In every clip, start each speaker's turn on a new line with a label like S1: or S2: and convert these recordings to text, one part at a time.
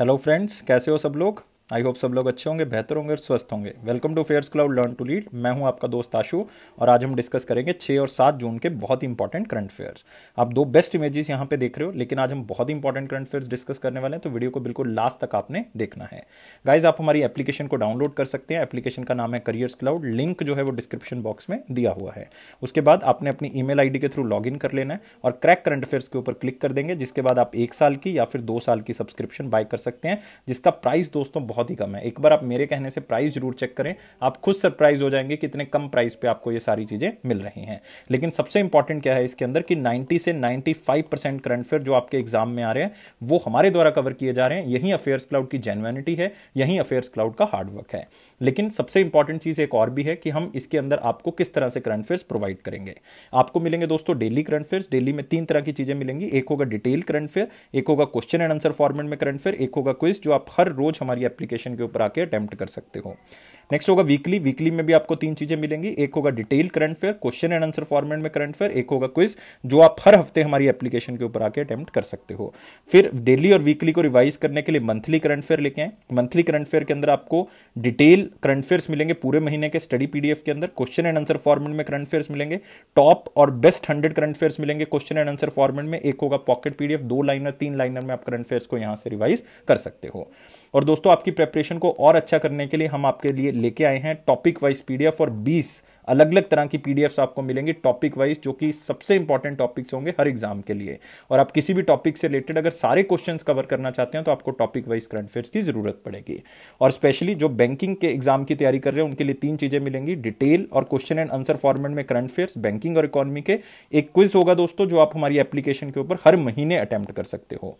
S1: hello friends कैसे हो सब लोग आई होप सब लोग अच्छे होंगे बेहतर होंगे और स्वस्थ होंगे welcome to affairs cloud learn to lead मैं हूं आपका दोस्त आशु और आज हम डिस्कस करेंगे छः और सात जून के बहुत इंपॉर्टेंट करंट अफेयर्स आप दो बेस्ट इमेजेस यहां पे देख रहे हो लेकिन आज हम बहुत इंपॉर्टेंट करंट अफेयर्स डिस्कस करने वाले हैं तो वीडियो को बिल्कुल लास्ट तक आपने देखना है गाइज आप हमारी एप्लीकेशन को डाउनलोड कर सकते हैं एप्लीकेशन का नाम है करियर्स क्लाउड लिंक जो है वो डिस्क्रिप्शन बॉक्स में दिया हुआ है उसके बाद आपने अपनी ई मेल के थ्रू लॉग कर लेना है और क्रैक करंट अफेयर्स के ऊपर क्लिक कर देंगे जिसके बाद आप एक साल की या फिर दो साल की सब्सक्रिप्शन बाय कर सकते हैं जिसका प्राइस दोस्तों बहुत बहुत ही कम है एक बार आप मेरे कहने से प्राइस जरूर चेक करें आप खुद सरप्राइज हो जाएंगे कितने कम प्राइस पे आपको ये सारी चीज़ें मिल रही हैं लेकिन सबसे इंपॉर्टेंट क्या है इसके अंदर कि 90 से 95 परसेंट करंट अफेयर जो आपके एग्जाम में आ रहे हैं वो हमारे द्वारा कवर किए जा रहे हैं यही अफेयर्स क्लाउड की जेनवनिटी है यही अफेयर्स क्लाउड का हार्डवर्क है लेकिन सबसे इंपॉर्टेंट चीज़ एक और भी है कि हम इसके अंदर आपको किस तरह से करंट अफेयर्स प्रोवाइड करेंगे आपको मिलेंगे दोस्तों डेली करंट अफेयर्स डेली में तीन तरह की चीज़ें मिलेंगी एक होगा डिटेल करंट अफेयर एक होगा क्वेश्चन एंड आंसर फॉर्मेट में करंट अफेयर एक होगा क्विज जो आप हर रोज हमारी एप्लीकेशन के ऊपर आके अटैम्प्ट कर सकते हो नेक्स्ट होगा वीकली वीकली में भी आपको तीन चीजें मिलेंगी एक होगा detail current affair question and answer format में करंट फेयर एक होगा क्विज जो आप हर हफ्ते हमारी एप्लीकेशन के ऊपर आके अटैम्प्ट कर सकते हो फिर डेली और वीकली को रिवाइज करने के लिए मंथली करंट फेयर लेके आए मंथली करंट फेयर के अंदर आपको डिटेल करंट फेयर मिलेंगे पूरे महीने के स्टडी पीडीएफ के अंदर क्वेश्चन एंड आंसर फॉर्मेट में करंट फेयर मिलेंगे टॉप और बेस्ट हंड्रेड करंट फेयर्स मिलेंगे क्वेश्चन एंड आंसर फॉर्मेट में एक होगा पॉकेट पीडीएफ दो लाइनर तीन लाइनर में आप करंट फेयर्स को यहां से रिवाइज कर सकते हो और दोस्तों आपकी प्रेपरेशन को और अच्छा करने के लिए हम आपके लिए लेके आए हैं टॉपिक वाइज पीडीएफ और बीस अलग अलग तरह की पीडीएफ आपको मिलेंगे टॉपिक वाइज जो कि सबसे इंपॉर्टेंट टॉपिक्स होंगे हर एग्जाम के लिए और आप किसी भी टॉपिक से रिलेटेड अगर सारे क्वेश्चन कवर करना चाहते हैं तो आपको टॉपिक वाइज करंट अफेयर की जरूरत पड़ेगी और स्पेशली जो बैंकिंग के एग्जाम की तैयारी कर रहे हैं उनके लिए तीन चीजें मिलेंगी डिटेल और क्वेश्चन एंड आंसर फॉर्मेट में करंट अफेयर बैंकिंग और इकोनॉमी के एक क्विज होगा दोस्तों जो आप हमारी एप्लीकेशन के ऊपर हर महीने अटैम्प्ट कर सकते हो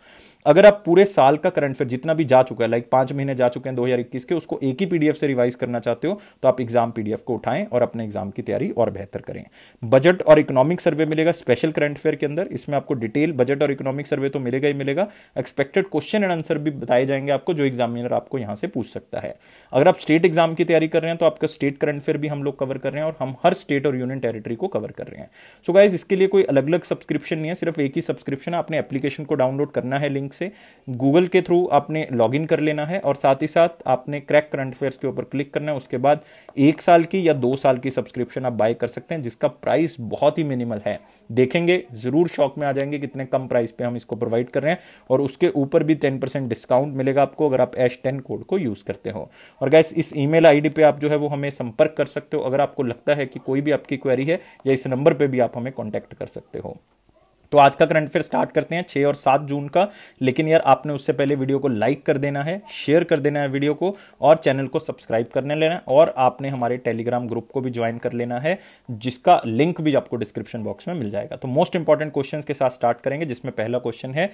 S1: अगर आप पूरे साल का करंट अफेयर जितना भी जा चुका है लाइक पांच महीने जा चुके हैं दो के उसको एक ही पीडीएफ से रिवाइज करना चाहते हो तो आप एग्जाम पीडीएफ को उठाएं और अपने एग्जाम एग्जाम की तैयारी और बेहतर करें बजट और इकोनॉमिक सर्वे मिलेगा स्पेशल करंट अफेयर के अंदर इसमें आपको डिटेल बजट और इकोनॉमिक सर्वे तो मिलेगा ही मिलेगा एक्सपेक्टेड क्वेश्चन एंड आंसर भी बताए जाएंगे आपको जो एग्जामिनर आपको यहाँ से पूछ सकता है अगर आप स्टेट एग्जाम की तैयारी कर रहे हैं तो आपका स्टेट करंट अफेयर भी हम लोग कवर कर रहे हैं और हम हर स्टेट और यूनियन टेरिटरी को कवर कर रहे हैं सो गाइज इसके लिए कोई अलग अलग सब्सक्रिप्शन नहीं है सिर्फ एक ही सब्सक्रिप्शन है अपने एप्लीकेशन को डाउनलोड करना है लिंक से गूगल के थ्रू आपने लॉग इन कर लेना है और साथ ही साथ आपने क्रैक करंट अफेयर्स के ऊपर क्लिक करना है उसके बाद एक साल की या दो साल की सब्सक्रिप्शन आप बाय कर सकते हैं जिसका प्राइस बहुत ही मिनिमल है देखेंगे ज़रूर शॉक में आ जाएंगे कितने कम प्राइस पे हम इसको प्रोवाइड कर रहे हैं और उसके ऊपर भी टेन परसेंट डिस्काउंट मिलेगा आपको अगर आप एश टेन कोड को यूज़ करते हो और गैस इस ई मेल पे आप जो है वो हमें संपर्क कर सकते हो अगर आपको लगता है कि कोई भी आपकी क्वेरी है या इस नंबर पर भी आप हमें कॉन्टैक्ट कर सकते हो तो आज का करंट अफेयर स्टार्ट करते हैं छः और सात जून का लेकिन यार आपने उससे पहले वीडियो को लाइक कर देना है शेयर कर देना है वीडियो को और चैनल को सब्सक्राइब करने लेना है और आपने हमारे टेलीग्राम ग्रुप को भी ज्वाइन कर लेना है जिसका लिंक भी आपको डिस्क्रिप्शन बॉक्स में मिल जाएगा तो मोस्ट इंपॉर्टेंट क्वेश्चन के साथ स्टार्ट करेंगे जिसमें पहला क्वेश्चन है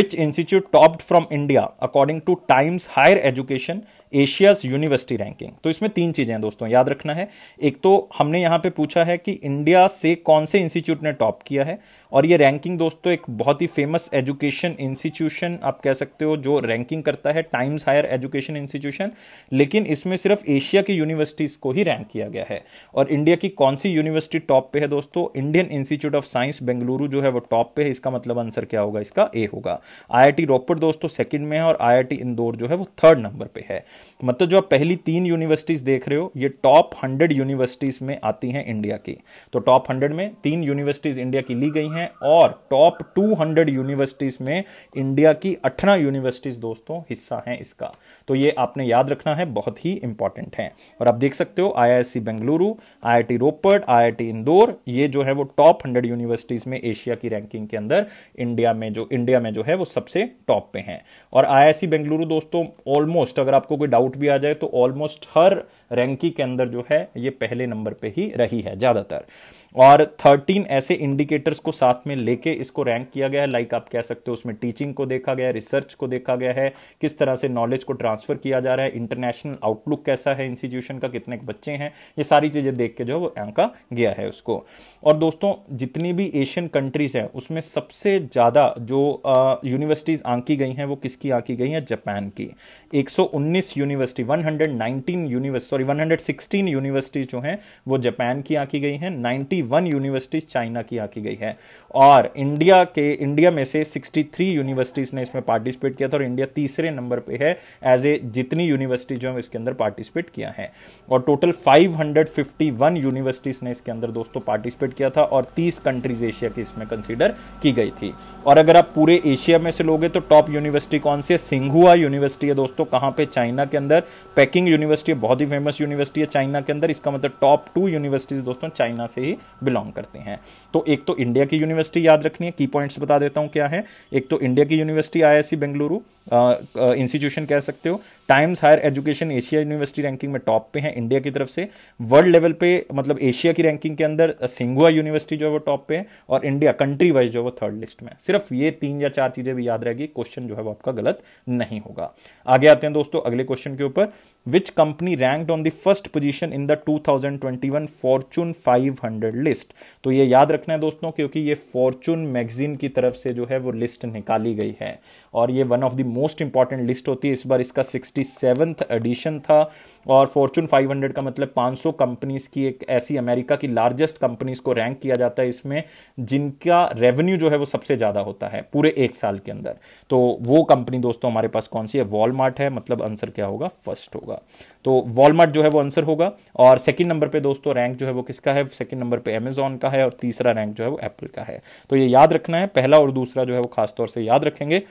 S1: which institute topped from India according to Times higher Education Asia's university ranking तो इसमें तीन चीज़ें हैं दोस्तों याद रखना है एक तो हमने यहाँ पे पूछा है कि इंडिया से कौन से इंस्टीट्यूट ने टॉप किया है और ये रैंकिंग दोस्तों एक बहुत ही फेमस एजुकेशन इंस्टीट्यूशन आप कह सकते हो जो रैंकिंग करता है टाइम्स हायर एजुकेशन इंस्टीट्यूशन लेकिन इसमें सिर्फ एशिया की यूनिवर्सिटीज़ को ही रैंक किया गया है और इंडिया की कौन सी यूनिवर्सिटी टॉप पे है दोस्तों Indian Institute of Science Bengaluru जो है वो टॉप पे है इसका मतलब आंसर क्या होगा इसका ए होगा आई रोपड़ दोस्तों सेकंड में है और आई इंदौर जो है वो थर्ड नंबर पे है मतलब जो आप पहली तीन यूनिवर्सिटीज़ देख रहे हो ये टॉप हंड्रेड यूनिवर्सिटीज़ में आती हैं इंडिया की तो टॉप हंड्रेड में तीन यूनिवर्सिटीज़ इंडिया की ली गई हैं और टॉप टू हंड्रेड यूनिवर्सिटीज़ में इंडिया की अठारह यूनिवर्सिटीज़ दोस्तों हिस्सा हैं इसका तो ये आपने याद रखना है बहुत ही इंपॉर्टेंट है और आप देख सकते हो आई बेंगलुरु आई रोपड़ आई इंदौर ये जो है वो टॉप हंड्रेड यूनिवर्सिटीज़ में एशिया की रैंकिंग के अंदर इंडिया में जो इंडिया में जो है वो सबसे टॉप पे हैं और आई बेंगलुरु दोस्तों ऑलमोस्ट अगर आपको कोई डाउट भी आ जाए तो ऑलमोस्ट हर रैंकी के अंदर जो है ये पहले नंबर पे ही रही है ज़्यादातर और 13 ऐसे इंडिकेटर्स को साथ में लेके इसको रैंक किया गया है लाइक आप कह सकते हो उसमें टीचिंग को देखा गया है रिसर्च को देखा गया है किस तरह से नॉलेज को ट्रांसफर किया जा रहा है इंटरनेशनल आउटलुक कैसा है इंस्टीट्यूशन का कितने बच्चे हैं ये सारी चीज़ें देख के जो है वो आंका गया है उसको और दोस्तों जितनी भी एशियन कंट्रीज़ हैं उसमें सबसे ज़्यादा जो यूनिवर्सिटीज़ आंकी गई हैं वो किसकी आंकी गई है जापान की उन्नीस university nineteen university sorry 116 universities जो हैं वो जापान की आंकी गई हैं 91 यूनिवर्सिटीज चाइना की आंकी गई है और इंडिया के इंडिया में से 63 यूनिवर्सिटीज ने इसमें पार्टिसिपेट किया था और इंडिया तीसरे नंबर पे है एज ए जितनी यूनिवर्सिटीज जो है इसके अंदर पार्टिसिपेट किया है और टोटल 551 यूनिवर्सिटीज ने इसके अंदर दोस्तों पार्टिसिपेट किया था और 30 कंट्रीज एशिया की इसमें कंसिडर की गई थी और अगर आप पूरे एशिया में से लोगे तो टॉप यूनिवर्सिटी कौन सी है सिंघुआ यूनिवर्सिटी है दोस्तों कहां पे चाइना के अंदर पैकिंग यूनिवर्सिटी बहुत ही फेमस फेमस यूनिवर्सिटी है चाइना के अंदर इसका मतलब टॉप टू यूनिवर्सिटीज दोस्तों चाइना से ही बिलोंग करते हैं तो एक तो इंडिया की यूनिवर्सिटी याद रखनी है की पॉइंट्स बता देता हूँ क्या है एक तो इंडिया की यूनिवर्सिटी आई बेंगलुरु इंस्टीट्यूशन कह सकते हो Times higher education Asia university ranking में टॉप पे है इंडिया की तरफ से वर्ल्ड लेवल पे मतलब एशिया की रैंकिंग के अंदर सिंगुआ यूनिवर्सिटी जो है वो टॉप पे है और इंडिया कंट्री वाइज जो है वो थर्ड लिस्ट में सिर्फ ये तीन या चार चीजें भी याद रहेगी क्वेश्चन जो है वो आपका गलत नहीं होगा आगे आते हैं दोस्तों अगले क्वेश्चन के ऊपर which company ranked on the first position in the 2021 Fortune 500 list तो ये याद रखना है दोस्तों क्योंकि ये फॉर्चून मैगजीन की तरफ से जो है वो लिस्ट निकाली गई है और ये one of the most important list होती है इस बार इसका सिक्सटी सेवन्थ एडिशन था और फॉर्चून 500 का मतलब 500 कंपनीज की एक ऐसी अमेरिका की लार्जेस्ट कंपनीज को रैंक किया जाता है इसमें जिनका रेवेन्यू जो है वो सबसे ज़्यादा होता है पूरे एक साल के अंदर तो वो कंपनी दोस्तों हमारे पास कौन सी है वॉलमार्ट है मतलब आंसर क्या होगा फर्स्ट होगा तो वॉलमार्ट जो है वो आंसर होगा और सेकेंड नंबर पर दोस्तों रैंक जो है वो किसका है सेकेंड नंबर पर अमेजोन का है और तीसरा रैंक जो है वो एप्पल का है तो ये याद रखना है पहला और दूसरा जो है वो खासतौर से याद रखेंगे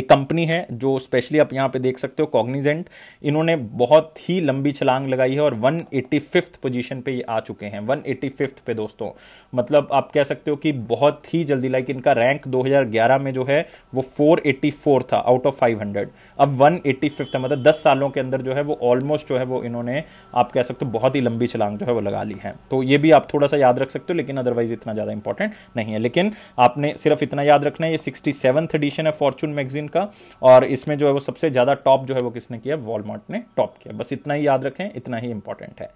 S1: एक कंपनी है जो स्पेशली आप यहाँ पे देख सकते हो कॉग्निजेंट इन्होंने बहुत ही लंबी छलांग लगाई है और वन एट्टी फिफ्थ पोजिशन पर ये आ चुके हैं वन एट्टी फिफ्थ पे दोस्तों मतलब आप कह सकते हो कि बहुत ही जल्दी लाइक इनका रैंक 2011 में जो है वो 484 था आउट ऑफ 500 अब फिफ्थ है मतलब 10 सालों के अंदर जो है वो ऑलमोस्ट जो है वो इन्होंने आप कह सकते हो बहुत ही लंबी छलांग जो है वो लगा ली है तो ये भी आप थोड़ा सा याद रख सकते हो लेकिन अदरवाइज इतना ज़्यादा इंपॉर्टेंट नहीं है लेकिन आपने सिर्फ इतना याद रखना है ये सिक्सटी एडिशन है फॉर्चून मैगजीन मैगजीन का और इसमें जो है वो सबसे ज़्यादा टॉप जो है वो किसने किया वॉलमार्ट ने टॉप किया बस इतना ही याद रखें इतना ही इंपॉर्टेंट है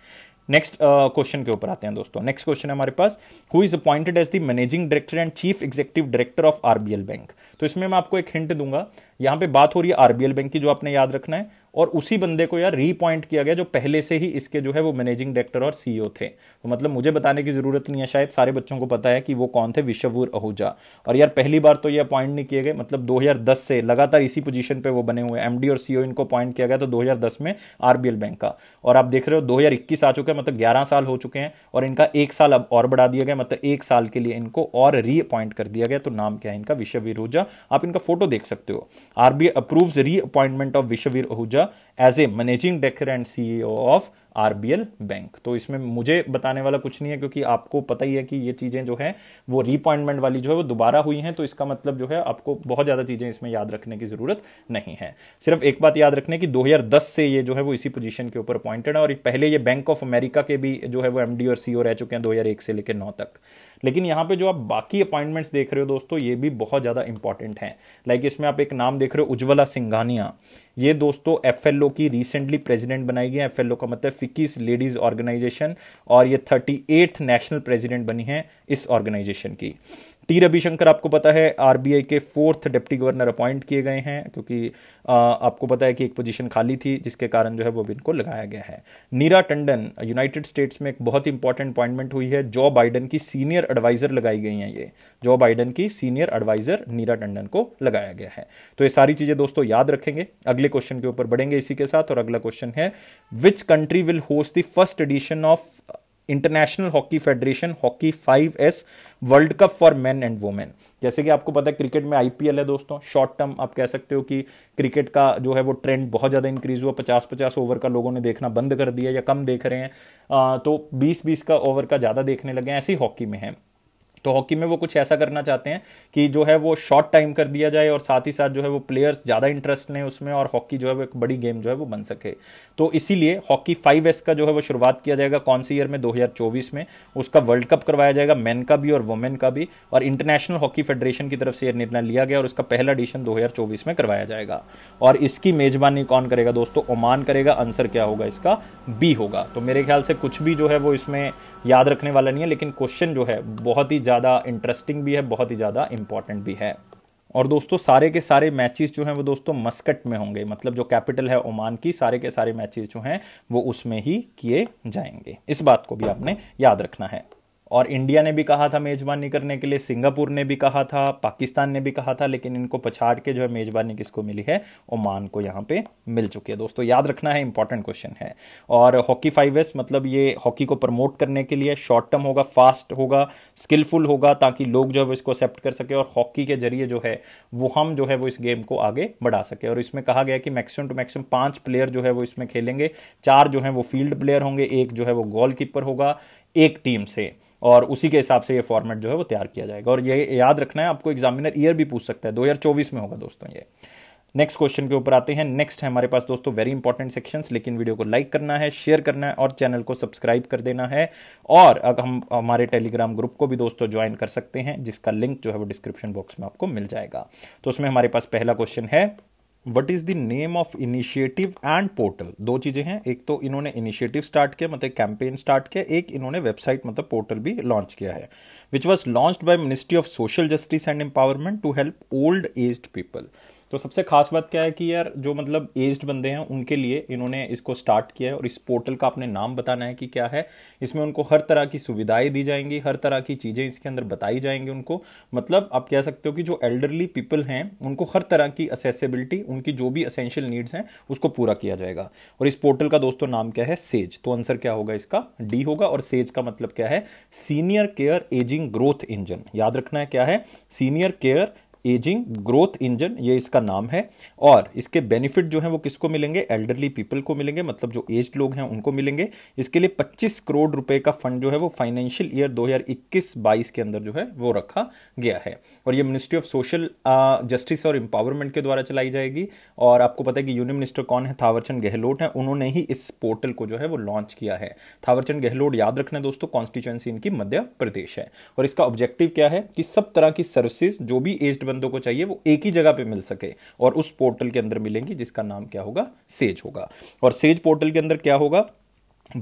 S1: नेक्स्ट क्वेश्चन uh, के ऊपर आते हैं दोस्तों नेक्स्ट क्वेश्चन है हमारे पास who is appointed as the managing director and chief executive director of RBL bank तो इसमें मैं आपको एक हिंट दूंगा यहां पे बात हो रही है आरबीएल बैंक की जो आपने याद रखना है और उसी बंदे को यार रीपॉइंट किया गया जो पहले से ही इसके जो है वो मैनेजिंग डायरेक्टर और सीईओ थे तो मतलब मुझे बताने की जरूरत नहीं है शायद सारे बच्चों को पता है कि वो कौन थे विश्ववूर आहूजा और यार पहली बार तो ये अपॉइंट नहीं किए गए मतलब 2010 से लगातार इसी पोजीशन पे वो बने हुए एमडी और सीईओ इनको अपॉइंट किया गया तो दो में आरबीएल बैंक का और आप देख रहे हो दो आ चुके हैं मतलब ग्यारह साल हो चुके हैं और इनका एक साल अब और बढ़ा दिया गया मतलब एक साल के लिए इनको और रीअपॉइंट कर दिया गया तो नाम क्या है इनका विश्ववीर आहूजा आप इनका फोटो देख सकते हो RBI approves reappointment of Vishavir Ahuja as a managing director and CEO of RBL bank तो इसमें मुझे बताने वाला कुछ नहीं है क्योंकि आपको पता ही है कि ये चीज़ें जो है वो रीअपॉइंटमेंट वाली जो है वो दोबारा हुई हैं तो इसका मतलब जो है आपको बहुत ज़्यादा चीज़ें इसमें याद रखने की ज़रूरत नहीं है सिर्फ एक बात याद रखने की दस से ये जो है वो इसी पोजिशन के ऊपर अपॉइंटेड है और पहले ये बैंक ऑफ अमेरिका के भी जो है वो एम और सी रह चुके हैं दो से लेकर नौ तक लेकिन यहाँ पे जो आप बाकी अपॉइंटमेंट्स देख रहे हो दोस्तों ये भी बहुत ज़्यादा इंपॉर्टेंट है लाइक इसमें आप एक नाम देख रहे हो उज्ज्वला सिंघानिया ये दोस्तों एफएलओ की रिसेंटली प्रेसिडेंट बनाई गई एफएलओ का मतलब फिक्कीस लेडीज ऑर्गेनाइजेशन और ये थर्टी नेशनल प्रेसिडेंट बनी है इस ऑर्गेनाइजेशन की टी रविशंकर आपको पता है आरबीआई के फोर्थ डिप्टी गवर्नर अपॉइंट किए गए हैं क्योंकि आपको पता है कि एक पोजीशन खाली थी जिसके कारण जो है वो इनको लगाया गया है नीरा टंडन यूनाइटेड स्टेट्स में एक बहुत इंपॉर्टेंट अपॉइंटमेंट हुई है जो बाइडन की सीनियर एडवाइजर लगाई गई हैं ये जो बाइडन की सीनियर एडवाइजर नीरा टंडन को लगाया गया है तो ये सारी चीजें दोस्तों याद रखेंगे अगले क्वेश्चन के ऊपर बढ़ेंगे इसी के साथ और अगला क्वेश्चन है which country will host the first edition of international hockey federation hockey five s world cup for men and women जैसे कि आपको पता है क्रिकेट में आईपीएल है दोस्तों शॉर्ट टर्म आप कह सकते हो कि क्रिकेट का जो है वो ट्रेंड बहुत ज़्यादा इंक्रीज हुआ पचास पचास ओवर का लोगों ने देखना बंद कर दिया या कम देख रहे हैं आ, तो बीस बीस का ओवर का ज़्यादा देखने लगे ऐसे ही हॉकी में है तो हॉकी में वो कुछ ऐसा करना चाहते हैं कि जो है वो शॉर्ट टाइम कर दिया जाए और साथ ही साथ जो है वो प्लेयर्स ज़्यादा इंटरेस्ट लें उसमें और हॉकी जो है वो एक बड़ी गेम जो है वो बन सके तो इसीलिए हॉकी फाइव एस का जो है वो शुरुआत किया जाएगा कौन सी ईयर में दो में उसका वर्ल्ड कप करवाया जाएगा मैन का भी और वुमेन का भी और इंटरनेशनल हॉकी फेडरेशन की तरफ से यह निर्णय लिया गया और उसका पहला एडिशन दो में करवाया जाएगा और इसकी मेजबानी कौन करेगा दोस्तों ओमान करेगा आंसर क्या होगा इसका बी होगा तो मेरे ख्याल से कुछ भी जो है वो इसमें याद रखने वाला नहीं है लेकिन क्वेश्चन जो है बहुत ही ज़्यादा इंटरेस्टिंग भी है बहुत ही ज़्यादा इंपॉर्टेंट भी है और दोस्तों सारे के सारे मैचेस जो हैं वो दोस्तों मस्कट में होंगे मतलब जो कैपिटल है ओमान की सारे के सारे मैचेस जो हैं वो उसमें ही किए जाएंगे इस बात को भी आपने याद रखना है और इंडिया ने भी कहा था मेज़बानी करने के लिए सिंगापुर ने भी कहा था पाकिस्तान ने भी कहा था लेकिन इनको पछाड़ के जो है मेज़बानी किसको मिली है ओमान को यहाँ पे मिल चुकी है दोस्तों याद रखना है इंपॉर्टेंट क्वेश्चन है और हॉकी फाइव एस मतलब ये हॉकी को प्रमोट करने के लिए शॉर्ट टर्म होगा फास्ट होगा स्किलफुल होगा ताकि लोग जो है वो इसको एक्सेप्ट कर सके और हॉकी के जरिए जो है वो हम जो है वो इस गेम को आगे बढ़ा सके और इसमें कहा गया कि मैक्सिमम टू मैक्सिमम पाँच प्लेयर जो है वो इसमें खेलेंगे चार जो है वो फील्ड प्लेयर होंगे एक जो है वो गोल होगा एक टीम से और उसी के हिसाब से ये फॉर्मेट जो है वो तैयार किया जाएगा और ये याद रखना है आपको एग्जामिनर ईयर भी पूछ सकता है चौबीस में होगा दोस्तों ये नेक्स्ट क्वेश्चन के ऊपर आते हैं नेक्स्ट है हमारे पास दोस्तों वेरी इंपॉर्टेंट सेक्शन लेकिन वीडियो को लाइक करना है शेयर करना है और चैनल को सब्सक्राइब कर देना है और अगर हम हमारे टेलीग्राम ग्रुप को भी दोस्तों ज्वाइन कर सकते हैं जिसका लिंक जो है वो डिस्क्रिप्शन बॉक्स में आपको मिल जाएगा तो उसमें हमारे पास पहला क्वेश्चन है what is the name of initiative and portal दो चीज़ें हैं एक तो इन्होंने इनिशिएटिव स्टार्ट किया मतलब कैंपेन स्टार्ट किया एक इन्होंने वेबसाइट मतलब पोर्टल भी लॉन्च किया है which was launch by ministry of social justice and empowerment to help old age people तो सबसे खास बात क्या है कि यार जो मतलब एज्ड बंदे हैं उनके लिए इन्होंने इसको स्टार्ट किया है और इस पोर्टल का अपने नाम बताना है कि क्या है इसमें उनको हर तरह की सुविधाएं दी जाएंगी हर तरह की चीज़ें इसके अंदर बताई जाएंगी उनको मतलब आप कह सकते हो कि जो एल्डरली पीपल हैं उनको हर तरह की असेसिबिलिटी उनकी जो भी असेंशियल नीड्स हैं उसको पूरा किया जाएगा और इस पोर्टल का दोस्तों नाम क्या है सेज तो आंसर क्या होगा इसका डी होगा और सेज का मतलब क्या है senior care ageing growth engine याद रखना है क्या है senior care ageing growth engine ये इसका नाम है और इसके बेनिफिट जो है वो किसको मिलेंगे एल्डरली पीपल को मिलेंगे मतलब जो एज लोग हैं उनको मिलेंगे इसके लिए 25 करोड़ रुपए का फंड जो है वो फाइनेंशियल ईयर 2021-22 के अंदर जो है वो रखा गया है और ये मिनिस्ट्री ऑफ सोशल जस्टिस और एम्पावरमेंट के द्वारा चलाई जाएगी और आपको पता है कि यूनियन मिनिस्टर कौन है थावरचंद गहलोत हैं उन्होंने ही इस पोर्टल को जो है वो लॉन्च किया है थावरचंद गहलोत याद रखना दोस्तों कॉन्स्टिट्यूएंसी इनकी मध्य प्रदेश है और इसका ऑब्जेक्टिव क्या है कि सब तरह की सर्विसेज जो भी एज्ड बंदों को चाहिए वो एक ही जगह पे मिल सके और उस पोर्टल के अंदर मिलेंगी जिसका नाम क्या होगा सेज होगा और सेज पोर्टल के अंदर क्या होगा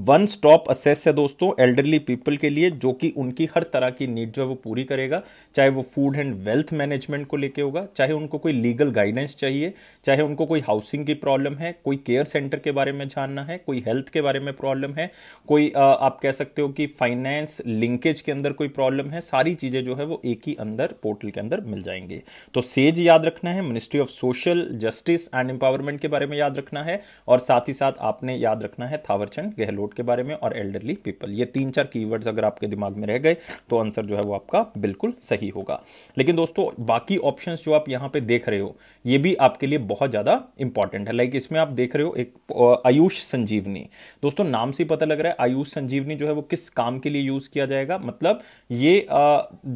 S1: वन स्टॉप असेस है दोस्तों एल्डरली पीपल के लिए जो कि उनकी हर तरह की नीड जो है वो पूरी करेगा चाहे वो फूड एंड वेल्थ मैनेजमेंट को लेके होगा चाहे उनको कोई लीगल गाइडेंस चाहिए चाहे उनको कोई हाउसिंग की प्रॉब्लम है कोई केयर सेंटर के बारे में जानना है कोई हेल्थ के बारे में प्रॉब्लम है कोई आ, आप कह सकते हो कि फाइनेंस लिंकेज के अंदर कोई प्रॉब्लम है सारी चीज़ें जो है वो एक ही अंदर पोर्टल के अंदर मिल जाएंगे तो सेज याद रखना है ministry of social justice and empowerment के बारे में याद रखना है और साथ ही साथ आपने याद रखना है थावरचंद गहलोत लोड के बारे में और एल्डरली पीपल ये तीन चार कीवर्ड्स अगर आपके दिमाग में रह गए तो आंसर जो है वो आपका बिल्कुल सही होगा लेकिन दोस्तों बाकी ऑप्शंस जो आप यहाँ पे देख रहे हो ये भी आपके लिए बहुत ज़्यादा इंपॉर्टेंट है लाइक इसमें आप देख रहे हो एक आयुष संजीवनी दोस्तों नाम से पता लग रहा है आयुष संजीवनी जो है वो किस काम के लिए यूज़ किया जाएगा मतलब ये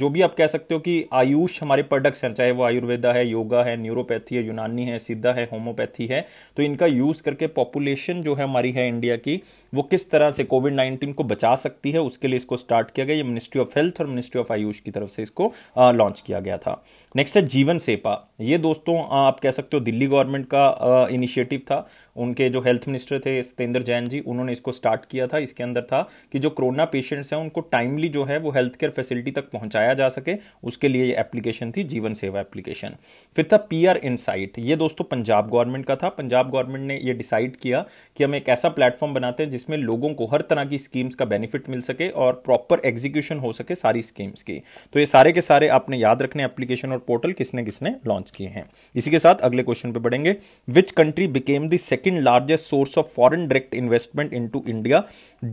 S1: जो भी आप कह सकते हो कि आयुष हमारे प्रोडक्ट्स हैं चाहे वो आयुर्वेदा है योगा है न्यूरोपैथी है यूनानी है सीधा है होम्योपैथी है तो इनका यूज़ करके पॉपुलेशन जो है हमारी है इंडिया की वो किस तरह से कोविड नाइन्टीन को बचा सकती है उसके लिए इसको स्टार्ट किया गया ये मिनिस्ट्री ऑफ हेल्थ और मिनिस्ट्री ऑफ आयुष की तरफ से इसको लॉन्च किया गया था नेक्स्ट है जीवन सेपा ये दोस्तों आप कह सकते हो दिल्ली गवर्नमेंट का इनिशिएटिव था उनके जो हेल्थ मिनिस्टर थे सतेंद्र जैन जी उन्होंने इसको स्टार्ट किया था इसके अंदर था कि जो कोरोना पेशेंट्स हैं उनको टाइमली जो है वो हेल्थ केयर फैसिलिटी तक पहुंचाया जा सके उसके लिए ये एप्लीकेशन थी जीवन सेवा एप्लीकेशन फिर था पी आर इनसाइट ये दोस्तों पंजाब गवर्नमेंट का था पंजाब गवर्नमेंट ने ये डिसाइड किया कि हम एक ऐसा प्लेटफॉर्म बनाते हैं जिसमें में लोगों को हर तरह की स्कीम्स का बेनिफिट मिल सके और प्रॉपर एग्जीक्यूशन हो सके सारी स्कीम्स की तो ये सारे के सारे आपने याद रखने एप्लीकेशन और पोर्टल किसने किसने लॉन्च किए हैं इसी के साथ अगले क्वेश्चन पे बढ़ेंगे which country became the second largest source of foreign direct investment in India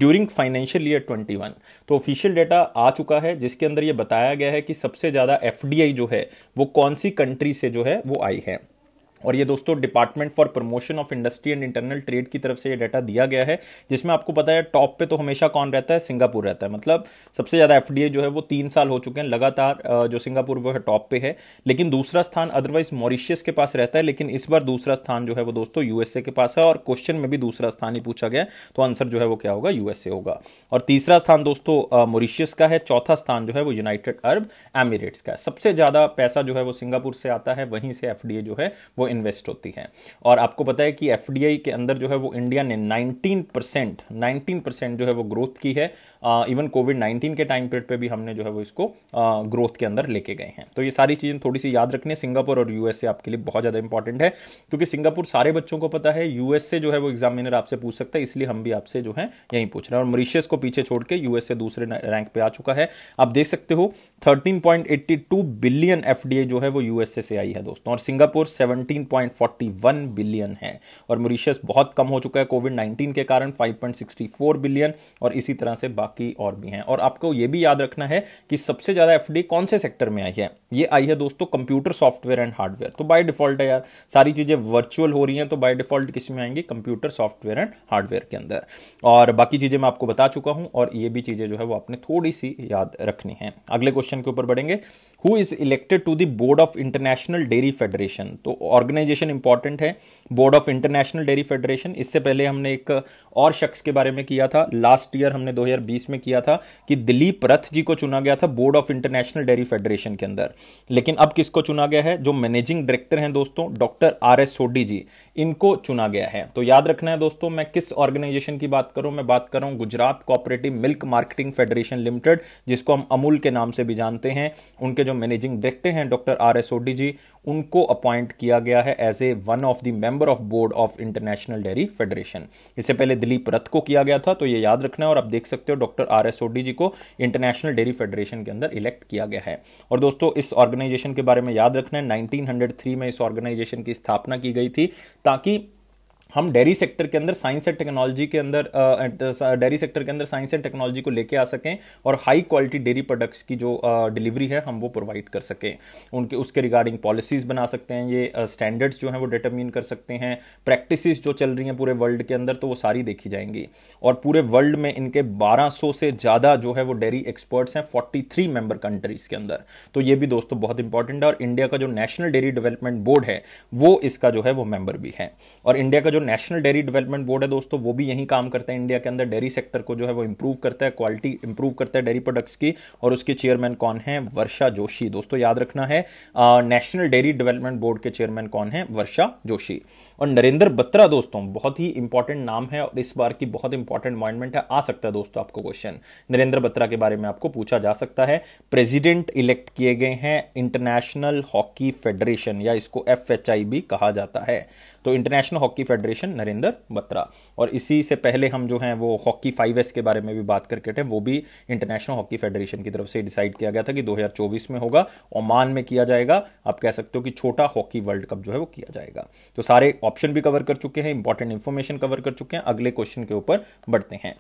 S1: during financial year twenty तो ऑफिशियल डेटा आ चुका है जिसके अंदर यह बताया गया है कि सबसे ज़्यादा एफ जो है वो कौन सी कंट्री से जो है वो आई है और ये दोस्तों department for promotion of industry and internal trade की तरफ से ये डाटा दिया गया है जिसमें आपको पता है टॉप पे तो हमेशा कौन रहता है सिंगापुर रहता है मतलब सबसे ज़्यादा एफ जो है वो तीन साल हो चुके हैं लगातार जो सिंगापुर वो है टॉप पे है लेकिन दूसरा स्थान अदरवाइज मॉरिशियस के पास रहता है लेकिन इस बार दूसरा स्थान जो है वो दोस्तों यूएसए के पास है और क्वेश्चन में भी दूसरा स्थान ही पूछा गया तो आंसर जो है वो क्या होगा यूएसए होगा और तीसरा स्थान दोस्तों मॉरिशियस का है चौथा स्थान जो है वो यूनाइटेड अरब एमिरेट्स का है सबसे ज़्यादा पैसा जो है वो सिंगापुर से आता है वहीं से एफडीए जो है वो इन्वेस्ट होती है और आपको पता है कि एफ के अंदर जो है वो इंडिया ने 19 परसेंट नाइनटीन परसेंट जो है वो ग्रोथ की है इवन कोविड 19 के टाइम पीरियड पे भी हमने जो है वो इसको ग्रोथ के अंदर लेके गए हैं तो ये सारी चीज़ें थोड़ी सी याद रखनी है सिंगापुर और यूएसए आपके लिए बहुत ज़्यादा इंपॉर्टेंट है क्योंकि सिंगापुर सारे बच्चों को पता है यूएसए जो है वो एग्जामिनर आपसे पूछ सकता है इसलिए हम भी आपसे जो है यहीं पूछ रहे हैं और मॉरिशियस को पीछे छोड़ के यूएसए दूसरे रैंक पर आ चुका है आप देख सकते हो थर्टीन बिलियन एफ जो है वो यूएसए से आई है दोस्तों और सिंगापुर सेवनटीन 15.41 बिलियन है और मॉरिशस बहुत कम हो चुका है कोविड 19 के कारण 5.64 बिलियन और इसी तरह से बाकी और भी हैं और आपको यह भी याद रखना है कि सबसे ज़्यादा एफ कौन से सेक्टर में आई है ये आई है दोस्तों कंप्यूटर सॉफ्टवेयर एंड हार्डवेयर तो बाय डिफॉल्ट है यार सारी चीज़ें वर्चुअल हो रही हैं तो बाय डिफॉल्ट किस में आएंगी कंप्यूटर सॉफ्टवेयर एंड हार्डवेयर के अंदर और बाकी चीज़ें मैं आपको बता चुका हूं और ये भी चीज़ें जो है वो आपने थोड़ी सी याद रखनी है अगले क्वेश्चन के ऊपर बढ़ेंगे who is elected to the board of international dairy federation तो और ऑर्गेनाइजेशन इंपॉर्टेंट है board of international dairy federation इससे पहले हमने एक और शख्स के बारे में किया था लास्ट ईयर हमने 2020 में किया था कि दिलीप रथ जी को चुना गया था board of international dairy federation के अंदर लेकिन अब किसको चुना गया है जो मैनेजिंग डायरेक्टर हैं दोस्तों doctor R S Sodhi ji इनको चुना गया है तो याद रखना है दोस्तों मैं किस ऑर्गेनाइजेशन की बात करूं मैं बात कर रहा हूं Gujarat cooperative milk marketing federation limited जिसको हम अमूल के नाम से भी जानते हैं उनके जो मैनेजिंग डायरेक्टर हैं doctor R S Sodhi ji उनको अपॉइंट किया गया गया है as a one of the member of board of international dairy federation इससे पहले दिलीप रथ को किया गया था तो ये याद रखना है और आप देख सकते हो डॉक्टर आर एस ओडी जी को इंटरनेशनल डेयरी फेडरेशन के अंदर इलेक्ट किया गया है और दोस्तों इस ऑर्गेनाइजेशन के बारे में याद रखना है नाइनटीन में इस ऑर्गेनाइजेशन की स्थापना की गई थी ताकि हम डेयरी सेक्टर के अंदर साइंस एंड टेक्नोलॉजी के अंदर डेयरी सेक्टर के अंदर साइंस एंड टेक्नोलॉजी को लेके आ सकें और हाई क्वालिटी डेयरी प्रोडक्ट्स की जो डिलीवरी है हम वो प्रोवाइड कर सकें उनके उसके रिगार्डिंग पॉलिसीज बना सकते हैं ये स्टैंडर्ड्स जो हैं वो डिटर्मिन कर सकते हैं प्रैक्टिस जो चल रही हैं पूरे वर्ल्ड के अंदर तो वो सारी देखी जाएंगी और पूरे वर्ल्ड में इनके बारह से ज़्यादा जो है वो डेयरी एक्सपर्ट्स हैं थ्री मेंबर कंट्रीज़ के अंदर तो ये भी दोस्तों बहुत इंपॉर्टेंट है और इंडिया का जो नेशनल डेयरी डेवलपमेंट बोर्ड है वो इसका जो है वो मेंबर भी है और इंडिया का जो नेशनल डेयरी डेवलपमेंट बोर्ड है दोस्तों वो भी यही काम करते हैं इंडिया के अंदर डेयरी सेक्टर को जो है वो इंप्रूव करता है क्वालिटी इंप्रूव करता है डेयरी प्रोडक्ट्स की और उसके चेयरमैन कौन है वर्षा जोशी दोस्तों याद रखना है नेशनल डेयरी डेवलपमेंट बोर्ड के चेयरमैन कौन है वर्षा जोशी और नरेंद्र बत्रा दोस्तों बहुत ही इंपॉर्टेंट नाम है और इस बार की बहुत इंपॉर्टेंट अपॉइंटमेंट है आ सकता है दोस्तों आपको क्वेश्चन नरेंद्र बत्रा के बारे में आपको पूछा जा सकता है प्रेसिडेंट इलेक्ट किए गए हैं इंटरनेशनल हॉकी फेडरेशन या इसको एफ भी कहा जाता है तो international hockey federation Narendra Batra और इसी से पहले हम जो हैं वो हॉकी फाइव के बारे में भी बात करके थे वो भी इंटरनेशनल हॉकी फेडरेशन की तरफ से डिसाइड किया गया था कि 2024 में होगा ओमान में किया जाएगा आप कह सकते हो कि छोटा हॉकी वर्ल्ड कप जो है वो किया जाएगा तो सारे ऑप्शन भी कवर कर चुके हैं इंपॉर्टेंट इंफॉर्मेशन कवर कर चुके हैं अगले क्वेश्चन के ऊपर बढ़ते हैं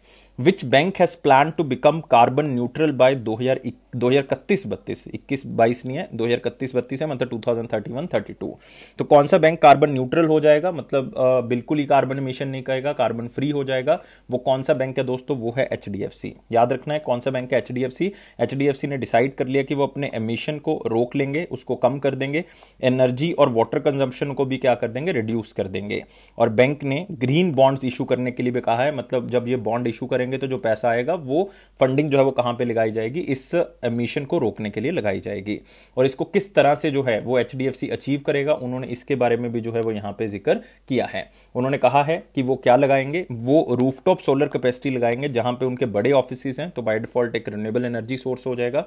S1: which bank has plan to become carbon neutral by दो हजार दो हजार इकतीस बत्तीस इक्कीस बाईस नहीं है दो हजार इकतीस बत्तीस है मतलब two thousand thirty one thirty two तो कौन सा बैंक कार्बन न्यूट्रल हो जाएगा मतलब आ, बिल्कुल ही कार्बन इमिशन नहीं करेगा कार्बन फ्री हो जाएगा वो कौन सा बैंक है दोस्तों वो है एच याद रखना है कौन सा बैंक है H D F F C C H D ने डिसाइड कर लिया कि वो अपने एमिशन को रोक लेंगे उसको कम कर देंगे एनर्जी और वाटर कंजम्पशन को भी क्या कर देंगे रिड्यूस कर देंगे और बैंक ने ग्रीन बॉन्ड्स इशू करने के लिए भी कहा है मतलब जब ये बॉन्ड इशू करेंगे तो जो पैसा आएगा वो फंडिंग जो है वो कहाँ पे लगाई जाएगी इस एमिशन को रोकने के लिए लगाई जाएगी और इसको किस तरह से जो है वो एच अचीव करेगा उन्होंने इसके बारे में भी जो है वो यहाँ पर जिक्र किया है उन्होंने कहा है कि वो क्या लगाएंगे वो रूफटॉप सोलर कैपेसिटी लगाएंगे जहां पर उनके बड़े ऑफिस हैं तो बाई डिफॉल्ट एक रिन्यूएबल एनर्जी सोर्स हो जाएगा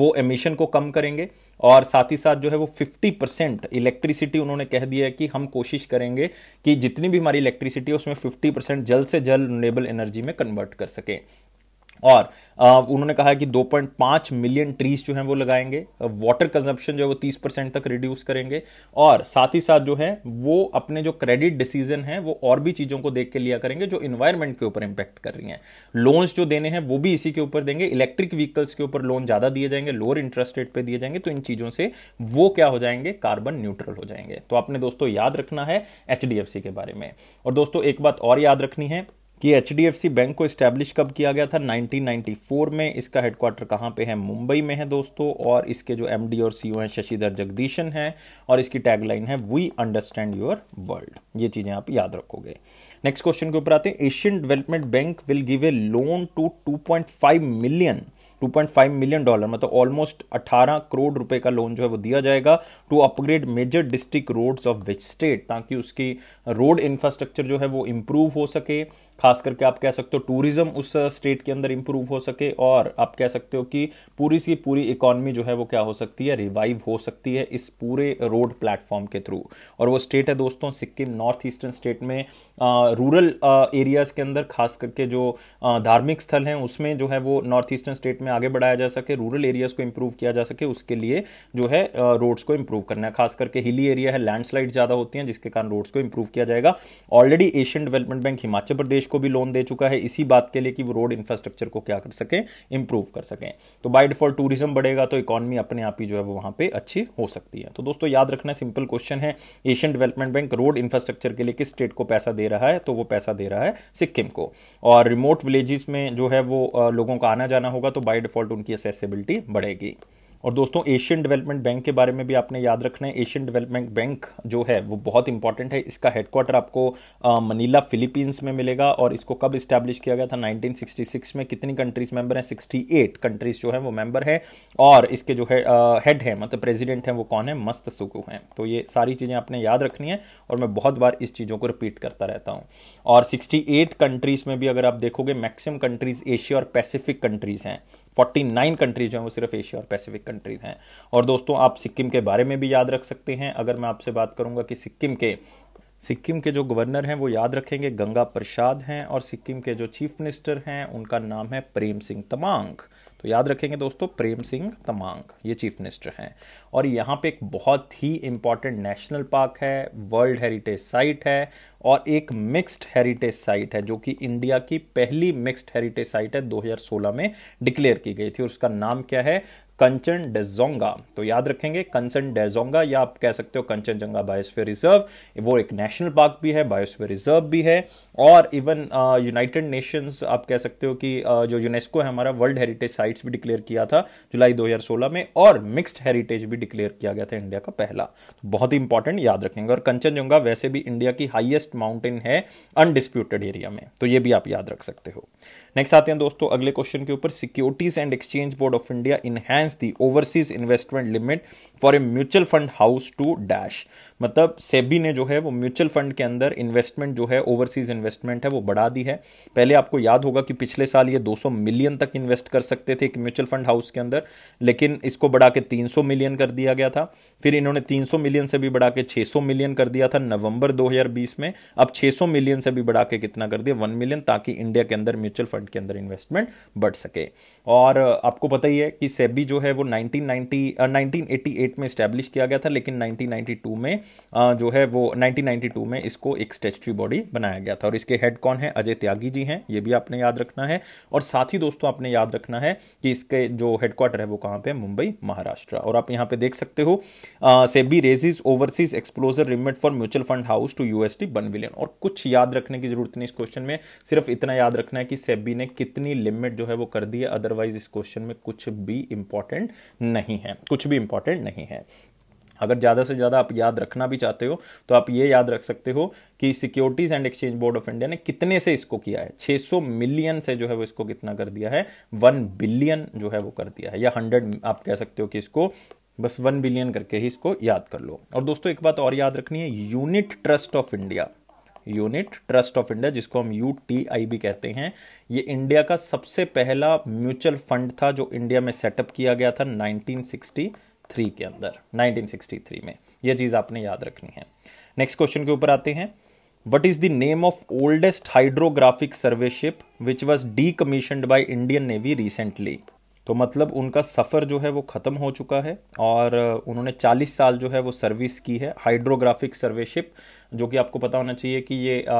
S1: वो एमिशन को कम करेंगे और साथ ही साथ जो है वो 50 परसेंट इलेक्ट्रिसिटी उन्होंने कह दिया है कि हम कोशिश करें करेंगे कि जितनी भी हमारी इलेक्ट्रिसिटी है उसमें 50 परसेंट जल्द से जल्द रिनेबल एनर्जी में कन्वर्ट कर सकें और उन्होंने कहा कि 2.5 मिलियन ट्रीज जो हैं वो लगाएंगे वाटर कंजप्शन जो है वो 30 परसेंट तक रिड्यूस करेंगे और साथ ही साथ जो है वो अपने जो क्रेडिट डिसीजन है वो और भी चीज़ों को देख के लिया करेंगे जो इन्वायरमेंट के ऊपर इंपैक्ट कर रही हैं लोन्स जो देने हैं वो भी इसी के ऊपर देंगे इलेक्ट्रिक व्हीकल्स के ऊपर लोन ज़्यादा दिए जाएंगे लोअर इंटरेस्ट रेट पर दिए जाएंगे तो इन चीज़ों से वो क्या हो जाएंगे कार्बन न्यूट्रल हो जाएंगे तो आपने दोस्तों याद रखना है एच के बारे में और दोस्तों एक बात और याद रखनी है कि एच बैंक को इस्टेब्लिश कब किया गया था 1994 में इसका हेडक्वार्टर कहाँ पे है मुंबई में है दोस्तों और इसके जो एम और सी हैं शशिधर जगदीशन हैं और इसकी टैगलाइन है वी अंडरस्टैंड योर वर्ल्ड ये चीज़ें आप याद रखोगे नेक्स्ट क्वेश्चन के ऊपर आते हैं Asian development bank will give a loan to 2.5 million 2.5 million dollar मतलब ऑलमोस्ट 18 करोड़ रुपए का लोन जो है वो दिया जाएगा to upgrade major district roads of which state ताकि उसकी रोड इंफ्रास्ट्रक्चर जो है वो इंप्रूव हो सके खास करके आप कह सकते हो टूरिज्म उस स्टेट के अंदर इम्प्रूव हो सके और आप कह सकते हो कि पूरी सी पूरी इकोनॉमी जो है वो क्या हो सकती है रिवाइव हो सकती है इस पूरे रोड प्लेटफॉर्म के थ्रू और वो स्टेट है दोस्तों सिक्किम नॉर्थ ईस्टर्न स्टेट में रूरल एरियाज़ के अंदर खास करके जो धार्मिक स्थल हैं उसमें जो है वो नॉर्थ ईस्टर्न स्टेट में आगे बढ़ाया जा सके रूरल एरियाज़ को इम्प्रूव किया जा सके उसके लिए जो है रोड्स को इम्प्रूव करना है खास करके हिली एरिया है लैंडस्लाइड ज़्यादा होती हैं जिसके कारण रोड्स को इम्प्रूव किया जाएगा already Asian development bank Himachal Pradesh Pradesh को भी लोन दे चुका है इसी बात के लिए कि वो रोड इंफ्रास्ट्रक्चर को क्या कर सकें इंप्रूव कर सकें तो बाई डिफॉल्ट टूरिज्म बढ़ेगा तो इकॉनमी अपने आप ही जो है वो वहाँ पर अच्छी हो सकती है तो दोस्तों याद रखना सिंपल क्वेश्चन है Asian development bank road infrastructure के लिए किस स्टेट को पैसा दे रहा है तो वो पैसा दे रहा है सिक्किम को और रिमोट विलेजेस में जो है वो लोगों का आना जाना होगा तो बाई डिफॉल्ट उनकी असेसिबिलिटी बढ़ेगी और दोस्तों एशियन डेवलपमेंट बैंक के बारे में भी आपने याद रखना है एशियन डेवलपमेंट बैंक जो है वो बहुत इंपॉर्टेंट है इसका हेडक्वार्टर आपको मनीला फिलीपींस में मिलेगा और इसको कब इस्टेब्लिश किया गया था 1966 में कितनी कंट्रीज मेंबर हैं 68 कंट्रीज जो है वो मेंबर है और इसके जो है हेड है मतलब प्रेजिडेंट हैं वो कौन है मस्त सुकू हैं तो ये सारी चीज़ें आपने याद रखनी है और मैं बहुत बार इस चीज़ों को रिपीट करता रहता हूँ और सिक्सटी कंट्रीज में भी अगर आप देखोगे मैक्सिमम कंट्रीज एशिया और पैसिफिक कंट्रीज हैं फोर्टी नाइन कंट्रीज हैं वो सिर्फ एशिया और पैसिफिक कंट्रीज हैं और दोस्तों आप सिक्किम के बारे में भी याद रख सकते हैं अगर मैं आपसे बात करूंगा कि सिक्किम के सिक्किम के जो गवर्नर हैं वो याद रखेंगे गंगा प्रसाद हैं और सिक्किम के जो चीफ मिनिस्टर हैं उनका नाम है प्रेम सिंह तमांग तो याद रखेंगे दोस्तों प्रेम सिंह तमांग ये चीफ मिनिस्टर हैं और यहाँ पे एक बहुत ही इंपॉर्टेंट नेशनल पार्क है वर्ल्ड हेरिटेज साइट है और एक मिक्स्ड हेरिटेज साइट है जो कि इंडिया की पहली मिक्स्ड हेरिटेज साइट है 2016 में डिक्लेयर की गई थी और उसका नाम क्या है कंचन डेजोंगा तो याद रखेंगे कंचन डेजोंगा या आप कह सकते हो कंचनजंगा बायोस्फीयर रिजर्व वो एक नेशनल पार्क भी है बायोस्फीयर रिजर्व भी है और इवन यूनाइटेड नेशंस आप कह सकते हो कि uh, जो यूनेस्को है हमारा वर्ल्ड हेरिटेज साइट्स भी डिक्लेयर किया था जुलाई 2016 में और मिक्स्ड हेरिटेज भी डिक्लेयर किया गया था इंडिया का पहला तो बहुत ही इंपॉर्टेंट याद रखेंगे और कंचनजंगा वैसे भी इंडिया की हाइएस्ट माउंटेन है अनडिस्प्यूटेड एरिया में तो ये भी आप याद रख सकते हो नेक्स्ट आते हैं दोस्तों अगले क्वेश्चन के ऊपर securities and exchange board of India enhance enhance the overseas investment limit for a mutual fund house to dash मतलब सेबी ने जो है वो म्यूचुअल फंड के अंदर इन्वेस्टमेंट जो है ओवरसीज इन्वेस्टमेंट है वो बढ़ा दी है पहले आपको याद होगा कि पिछले साल ये 200 मिलियन तक इन्वेस्ट कर सकते थे एक म्यूचुअल फंड हाउस के अंदर लेकिन इसको बढ़ा के 300 मिलियन कर दिया गया था फिर इन्होंने 300 मिलियन से भी बढ़ा के 600 मिलियन कर दिया था नवंबर 2020 में अब 600 मिलियन से भी बढ़ा के कितना कर दिया वन मिलियन ताकि इंडिया के अंदर म्यूचुअल फंड के अंदर इन्वेस्टमेंट बढ़ सके और आपको पता ही है कि सेबी जो जो है वो 1990 uh, 1988 में इस्टेब्लिश किया गया था लेकिन 1992 में uh, जो है वो 1992 में इसको एक स्टेचुरी बॉडी बनाया गया था और इसके हेड कौन है अजय त्यागी जी हैं ये भी आपने याद रखना है और साथ ही दोस्तों आपने याद रखना है कि इसके जो हेडक्वार्टर है वो कहाँ पर मुंबई महाराष्ट्र और आप यहाँ पर देख सकते हो SEBI raises overseas exposure limit for mutual fund house to USD one billion और कुछ याद रखने की जरूरत नहीं इस क्वेश्चन में सिर्फ इतना याद रखना है कि सेबी ने कितनी लिमिट जो है वो कर दी है अदरवाइज इस क्वेश्चन में कुछ भी इंपॉर्टेंट इंपॉर्टेंट नहीं है कुछ भी इंपॉर्टेंट नहीं है अगर ज़्यादा से ज़्यादा आप याद रखना भी चाहते हो तो आप ये याद रख सकते हो कि securities and exchange board of India ने कितने से इसको किया है 600 मिलियन से जो है वो इसको कितना कर दिया है 1 बिलियन जो है वो कर दिया है या 100 आप कह सकते हो कि इसको बस 1 बिलियन करके ही इसको याद कर लो और दोस्तों एक बात और याद रखनी है unit trust of India unit trust of India जिसको हम यू भी कहते हैं ये इंडिया का सबसे पहला म्यूचुअल फंड था जो इंडिया में सेटअप किया गया था 1963 के अंदर 1963 में ये चीज़ आपने याद रखनी है नेक्स्ट क्वेश्चन के ऊपर आते हैं what is the name of oldest hydrographic survey ship which was decommission by Indian navy recently तो मतलब उनका सफ़र जो है वो ख़त्म हो चुका है और उन्होंने 40 साल जो है वो सर्विस की है हाइड्रोग्राफिक सर्वेशिप जो कि आपको पता होना चाहिए कि ये आ,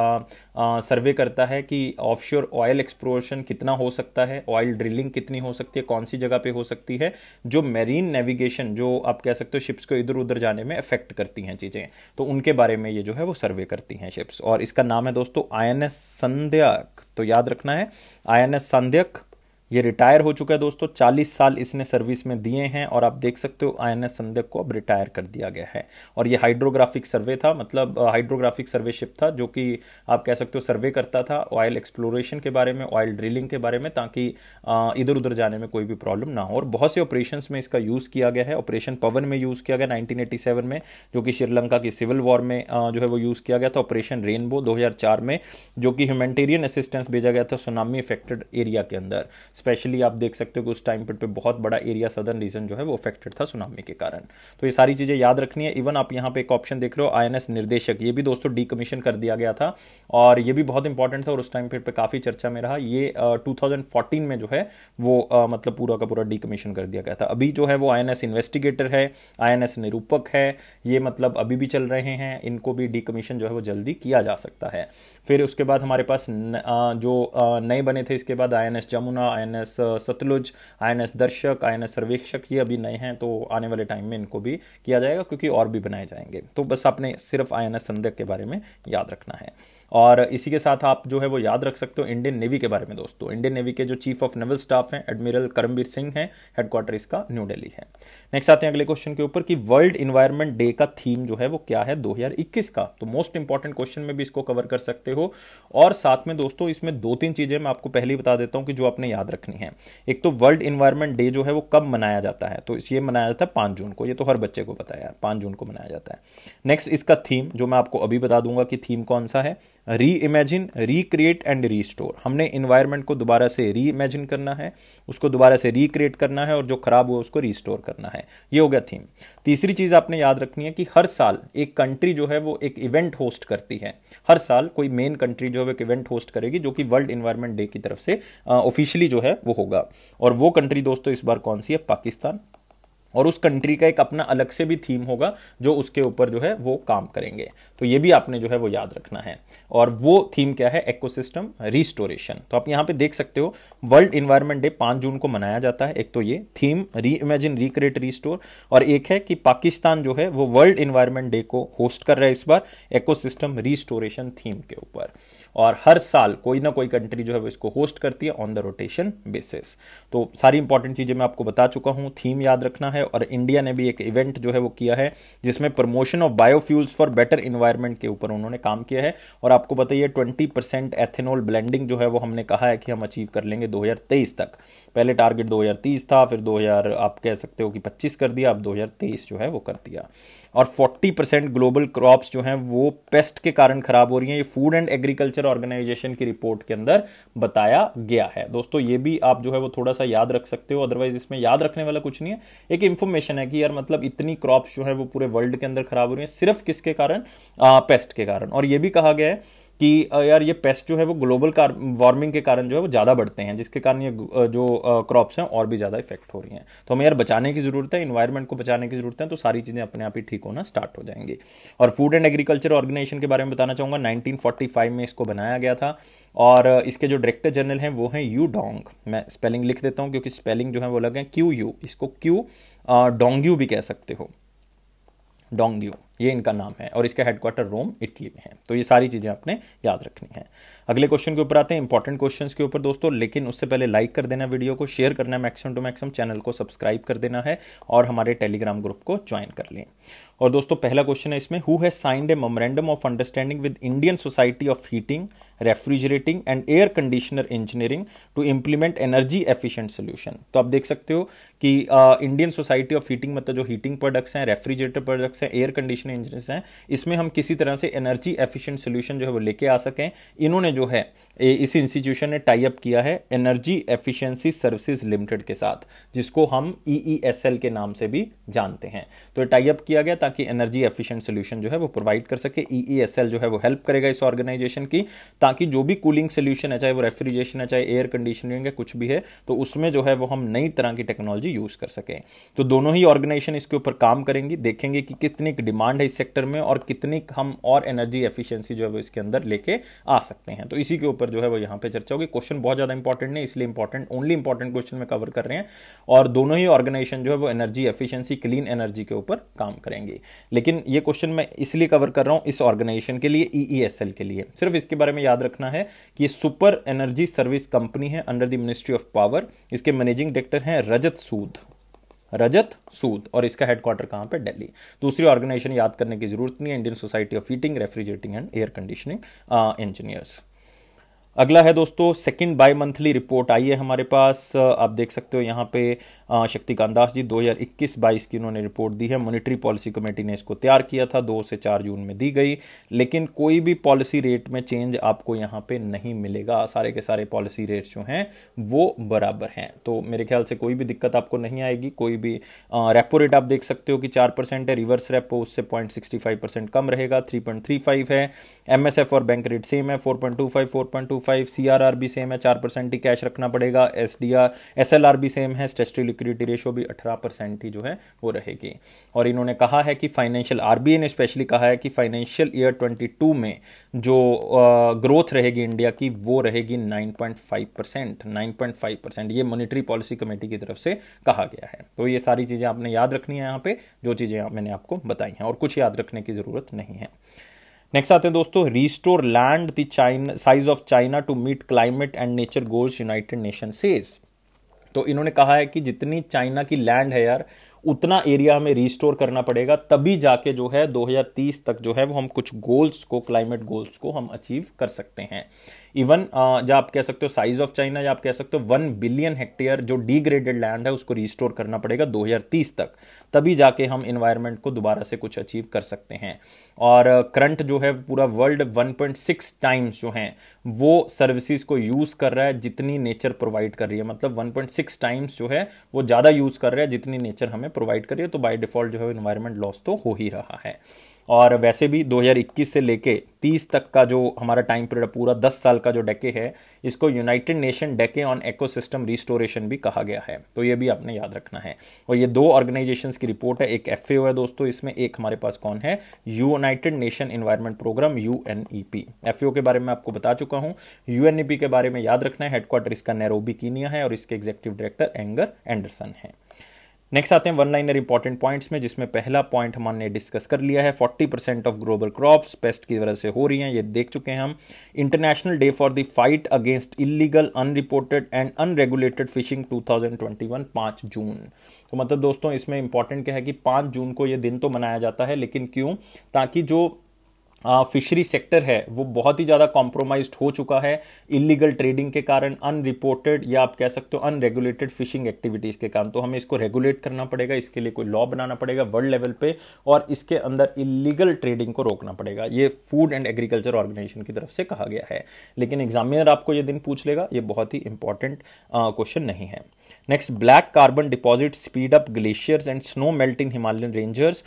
S1: आ, सर्वे करता है कि ऑफशोर ऑयल एक्सप्लोरेशन कितना हो सकता है ऑयल ड्रिलिंग कितनी हो सकती है कौन सी जगह पे हो सकती है जो मेरीन नेविगेशन जो आप कह सकते हो शिप्स को इधर उधर जाने में अफेक्ट करती हैं चीज़ें तो उनके बारे में ये जो है वो सर्वे करती हैं शिप्स और इसका नाम है दोस्तों आई एन एस संध्यक तो याद रखना है आई एन एस संध्यक ये रिटायर हो चुका है दोस्तों चालीस साल इसने सर्विस में दिए हैं और आप देख सकते हो आई एन एस संदेक को अब रिटायर कर दिया गया है और ये हाइड्रोग्राफिक सर्वे था मतलब हाइड्रोग्राफिक सर्वे शिप था जो कि आप कह सकते हो सर्वे करता था ऑयल एक्सप्लोरेशन के बारे में ऑयल ड्रिलिंग के बारे में ताकि इधर उधर जाने में कोई भी प्रॉब्लम ना हो और बहुत से ऑपरेशन में इसका यूज़ किया गया है ऑपरेशन पवन में यूज़ किया गया नाइनटीन में जो कि श्रीलंका की सिविल वॉर में जो है वो यूज़ किया गया था ऑपरेशन रेनबो दो में जो कि ह्यूमेटेरियन असिस्टेंस भेजा गया था सुनामी अफेक्टेड एरिया के अंदर स्पेशली आप देख सकते हो कि उस टाइम पर पे बहुत बड़ा एरिया सदर्न रीजन जो है वो अफेक्टेड था सुनामी के कारण तो ये सारी चीज़ें याद रखनी है इवन आप यहाँ पे एक ऑप्शन देख रहे हो आई निर्देशक ये भी दोस्तों डीकमीशन कर दिया गया था और ये भी बहुत इंपॉर्टेंट था और उस टाइम पीरियड पर काफ़ी चर्चा में रहा ये टू में जो है वो मतलब पूरा का पूरा डीकमीशन कर दिया गया था अभी जो है वो आई इन्वेस्टिगेटर है आई निरूपक है ये मतलब अभी भी चल रहे हैं इनको भी डीकमीशन जो है वो जल्दी किया जा सकता है फिर उसके बाद हमारे पास न, आ, जो नए बने थे इसके बाद I Jamuna I N S Sutlej I N S Darshak I N S सर्वेक्षक ये अभी नए हैं तो आने वाले टाइम में इनको भी किया जाएगा क्योंकि और भी बनाए जाएंगे तो बस आपने सिर्फ आई एन एस संदक के बारे में याद रखना है और इसी के साथ आप जो है वो याद रख सकते हो इंडियन नेवी के बारे में दोस्तों इंडियन नेवी के जो चीफ ऑफ नेवल स्टाफ हैं एडमिरल करमबीर सिंह हैं हेडक्वार्टर इसका न्यू दिल्ली है नेक्स्ट आते हैं अगले क्वेश्चन के ऊपर कि वर्ल्ड इन्वायरमेंट डे का थीम जो है वो क्या है 2021 का तो मोस्ट इंपॉर्टेंट क्वेश्चन में भी इसको कवर कर सकते हो और साथ में दोस्तों इसमें दो तीन चीजें मैं आपको पहले ही बता देता हूं कि जो आपने याद रखनी है एक तो वर्ल्ड इन्वायरमेंट डे जो है वो कब मनाया जाता है तो ये मनाया जाता है पाँच जून को ये तो हर बच्चे को पता है पाँच जून को मनाया जाता है नेक्स्ट इसका थीम जो मैं आपको अभी बता दूंगा कि थीम कौन सा है reimagine recreate and restore हमने इन्वायरमेंट को दोबारा से री इमेजिन करना है उसको दोबारा से रिक्रिएट करना है और जो खराब हुआ उसको रिस्टोर करना है ये हो गया थीम तीसरी चीज़ आपने याद रखनी है कि हर साल एक कंट्री जो है वो एक इवेंट होस्ट करती है हर साल कोई मेन कंट्री जो है वो एक इवेंट होस्ट करेगी जो कि वर्ल्ड इन्वायरमेंट डे की तरफ से ऑफिशियली जो है है वो होगा और वो कंट्री दोस्तों इस बार कौन सी है पाकिस्तान और उस कंट्री का एक अपना अलग से भी थीम होगा जो उसके ऊपर जो है वो काम करेंगे तो ये भी आपने जो है वो याद रखना है और वो थीम क्या है इकोसिस्टम रिस्टोरेशन तो आप यहाँ पे देख सकते हो वर्ल्ड इन्वायरमेंट डे पाँच जून को मनाया जाता है एक तो ये थीम री इमेजिन रिक्रिएट रिस्टोर और एक है कि पाकिस्तान जो है वो वर्ल्ड इन्वायरमेंट डे को होस्ट कर रहा है इस बार इकोसिस्टम रिस्टोरेशन थीम के ऊपर और हर साल कोई ना कोई कंट्री जो है वो इसको होस्ट करती है ऑन द रोटेशन बेसिस तो सारी इंपॉर्टेंट चीज़ें मैं आपको बता चुका हूं थीम याद रखना है और इंडिया ने भी एक इवेंट जो है वो किया है जिसमें promotion of biofuels for better environment के ऊपर उन्होंने काम किया है और आपको बताइए ट्वेंटी परसेंट एथेनॉल ब्लेंडिंग जो है वो हमने कहा है कि हम अचीव कर लेंगे दो तक पहले टारगेट दो था फिर दो आप कह सकते हो कि पच्चीस कर दिया अब दो जो है वो कर दिया और 40 परसेंट ग्लोबल क्रॉप्स जो हैं वो पेस्ट के कारण खराब हो रही हैं ये फूड एंड एग्रीकल्चर ऑर्गेनाइजेशन की रिपोर्ट के अंदर बताया गया है दोस्तों ये भी आप जो है वो थोड़ा सा याद रख सकते हो अदरवाइज इसमें याद रखने वाला कुछ नहीं है एक इंफॉर्मेशन है कि यार मतलब इतनी क्रॉप्स जो है वो पूरे वर्ल्ड के अंदर खराब हो रही है सिर्फ किसके कारण पेस्ट के कारण और ये भी कहा गया है कि यार ये पेस्ट जो है वो ग्लोबल वार्मिंग के कारण जो है वो ज़्यादा बढ़ते हैं जिसके कारण ये जो क्रॉप्स हैं और भी ज़्यादा इफेक्ट हो रही हैं तो हमें यार बचाने की ज़रूरत है इन्वायरमेंट को बचाने की ज़रूरत है तो सारी चीज़ें अपने आप ही ठीक होना स्टार्ट हो जाएंगी और फूड एंड एग्रीकल्चर ऑर्गेनाइजेशन के बारे में बताना चाहूँगा नाइनटीन में इसको बनाया गया था और इसके जो डायरेक्टर जनरल हैं वो हैं यू डोंग मैं स्पेलिंग लिख देता हूँ क्योंकि स्पेलिंग जो है वो अलग है क्यू यू इसको क्यू डोंग्यू भी कह सकते हो डोंग्यू ये इनका नाम है और इसका हेडक्वार्टर रोम इटली में है तो ये सारी चीज़ें आपने याद रखनी है अगले क्वेश्चन के ऊपर आते हैं इंपॉर्टेंट क्वेश्चन के ऊपर दोस्तों लेकिन उससे पहले लाइक कर देना वीडियो को शेयर करना मैक्सिमम टू मैक्सिमम चैनल को सब्सक्राइब कर देना है और हमारे टेलीग्राम ग्रुप को ज्वाइन कर लें और दोस्तों पहला क्वेश्चन है इसमें who has signed a memorandum of understanding with Indian society of heating refrigerating and air conditioner engineering to implement energy efficient solution तो आप देख सकते हो कि इंडियन सोसाइटी ऑफ हीटिंग मतलब जो हीटिंग प्रोडक्ट्स हैं रेफ्रिजरेटर प्रोडक्ट्स हैं एयर कंडीशनर एडिशन इंजन हैं इसमें हम किसी तरह से एनर्जी एफिशिएंट सोल्यूशन जो है वो लेके आ सकें इन्होंने जो है इस इंस्टीट्यूशन ने टाई अप किया है एनर्जी एफिशिएंसी सर्विसेज लिमिटेड के साथ जिसको हम ई e e के नाम से भी जानते हैं तो टाई अप किया गया ताकि एनर्जी एफिशियंट सोल्यूशन जो है वो प्रोवाइड कर सके ई e जो है वो हेल्प करेगा इस ऑर्गेनाइजेशन की ताकि जो भी कूलिंग सोल्यूशन है चाहे वो रेफ्रिजरेशन है चाहे एयर कंडीशनिंग है कुछ भी है तो उसमें जो है वो हम नई तरह की टेक्नोलॉजी यूज कर सकें तो दोनों ही ऑर्गेनाइजेशन इसके ऊपर काम करेंगी देखेंगे कि कितनी डिमांड डिमांड है इस सेक्टर में और कितनी हम और एनर्जी एफिशिएंसी जो है वो इसके अंदर लेके आ सकते हैं तो इसी के ऊपर जो है वो यहाँ पे चर्चा होगी क्वेश्चन बहुत ज़्यादा इंपॉर्टेंट नहीं इसलिए इंपॉर्टेंट ओनली इंपॉर्टेंट क्वेश्चन में कवर कर रहे हैं और दोनों ही ऑर्गेनाइजेशन जो है वो एनर्जी एफिशिएंसी क्लीन एनर्जी के ऊपर काम करेंगे लेकिन ये क्वेश्चन मैं इसलिए कवर कर रहा हूँ इस ऑर्गेनाइजेशन के लिए ई e e के लिए सिर्फ इसके बारे में याद रखना है कि ये सुपर एनर्जी सर्विस कंपनी है under the ministry of power इसके मैनेजिंग डायरेक्टर हैं रजत सूद रजत सूद और इसका हेडक्वार्टर कहाँ पे दिल्ली दूसरी ऑर्गेनाइजेशन याद करने की जरूरत नहीं है Indian society of heating refrigerating and air conditioning engineers अगला है दोस्तों सेकंड बाई मंथली रिपोर्ट आई है हमारे पास आप देख सकते हो यहाँ पे शक्तिकांत दास जी 2021-22 की उन्होंने रिपोर्ट दी है मॉनिटरी पॉलिसी कमेटी ने इसको तैयार किया था दो से चार जून में दी गई लेकिन कोई भी पॉलिसी रेट में चेंज आपको यहाँ पे नहीं मिलेगा सारे के सारे पॉलिसी रेट्स जो हैं वो बराबर हैं तो मेरे ख्याल से कोई भी दिक्कत आपको नहीं आएगी कोई भी रेपो रेट आप देख सकते हो कि चार परसेंट है रिवर्स रेपो उससे पॉइंट सिक्सटी फाइव परसेंट कम रहेगा थ्री पॉइंट थ्री फाइव है एम और बैंक रेट सेम है four point two five four point two five C R R भी सेम है चार परसेंट ही कैश रखना पड़ेगा S D R S L R भी सेम है स्टेस्ट्री लिक्विडिटी रेशो भी अठारह परसेंट ही जो है वो रहेगी और इन्होंने कहा है कि फाइनेंशियल आर बी आई ने स्पेशली कहा है कि फाइनेंशियल ईयर ट्वेंटी टू में जो ग्रोथ रहेगी इंडिया की वो रहेगी nine point five percent nine point five percent ये मॉनिटरी पॉलिसी कमेटी की तरफ से कहा गया है तो ये सारी चीज़ें आपने याद रखनी है यहाँ पे जो चीज़ें मैंने आपको बताई हैं और कुछ याद रखने की ज़रूरत नहीं है नेक्स्ट आते हैं दोस्तों restore land the China size of China to meet climate and nature goals United Nation says तो इन्होंने कहा है कि जितनी चाइना की लैंड है यार उतना एरिया हमें रिस्टोर करना पड़ेगा तभी जाके जो है 2030 तक जो है वो हम कुछ गोल्स को क्लाइमेट गोल्स को हम अचीव कर सकते हैं इवन जब आप कह सकते हो साइज ऑफ चाइना या आप कह सकते हो वन बिलियन हेक्टेयर जो डिग्रेडेड लैंड है उसको रिस्टोर करना पड़ेगा 2030 तक तभी जाके हम इन्वायरमेंट को दोबारा से कुछ अचीव कर सकते हैं और करंट जो है पूरा वर्ल्ड 1.6 टाइम्स जो हैं वो सर्विसेज को यूज़ कर रहा है जितनी नेचर प्रोवाइड कर रही है मतलब 1.6 टाइम्स जो है वो ज़्यादा यूज़ कर रहा है जितनी नेचर हमें प्रोवाइड कर रही है तो बाई डिफॉल्ट जो है इन्वायरमेंट लॉस तो हो ही रहा है और वैसे भी 2021 से लेके 30 तक का जो हमारा टाइम पीरियड पूरा 10 साल का जो डेके है इसको United Nation decade on ecosystem restoration भी कहा गया है तो ये भी आपने याद रखना है और ये दो ऑर्गेनाइजेशन की रिपोर्ट है एक एफ है दोस्तों इसमें एक हमारे पास कौन है United Nation environment programme U F के बारे में आपको बता चुका हूँ यू e के बारे में याद रखना है हेडक्वार्टर इसका नैरोबी कीनिया है और इसके एग्जीक्यूटिव डायरेक्टर एंगर एंडरसन है नेक्स्ट आते हैं वन लाइनर इंपॉर्टेंट पॉइंट्स में जिसमें पहला पॉइंट हमने डिस्कस कर लिया है 40 percent of global crops pest की वजह से हो रही हैं ये देख चुके हैं हम international day for the fight against illegal unreported and unregulated fishing 2021 5 जून तो मतलब दोस्तों इसमें इंपॉर्टेंट क्या है कि पांच जून को ये दिन तो मनाया जाता है लेकिन क्यों ताकि जो फिशरी सेक्टर है वो बहुत ही ज़्यादा कॉम्प्रोमाइज हो चुका है इलीगल ट्रेडिंग के कारण अनरिपोर्टेड या आप कह सकते हो अनरेगुलेटेड फिशिंग एक्टिविटीज़ के कारण तो हमें इसको रेगुलेट करना पड़ेगा इसके लिए कोई लॉ बनाना पड़ेगा वर्ल्ड लेवल पे और इसके अंदर इलीगल ट्रेडिंग को रोकना पड़ेगा ये फूड एंड एग्रीकल्चर ऑर्गेनाइजेशन की तरफ से कहा गया है लेकिन एग्जामिनर आपको ये दिन पूछ लेगा ये बहुत ही इंपॉर्टेंट क्वेश्चन नहीं है next black carbon deposit speed up glaciers and snow melt in Himalayan rangers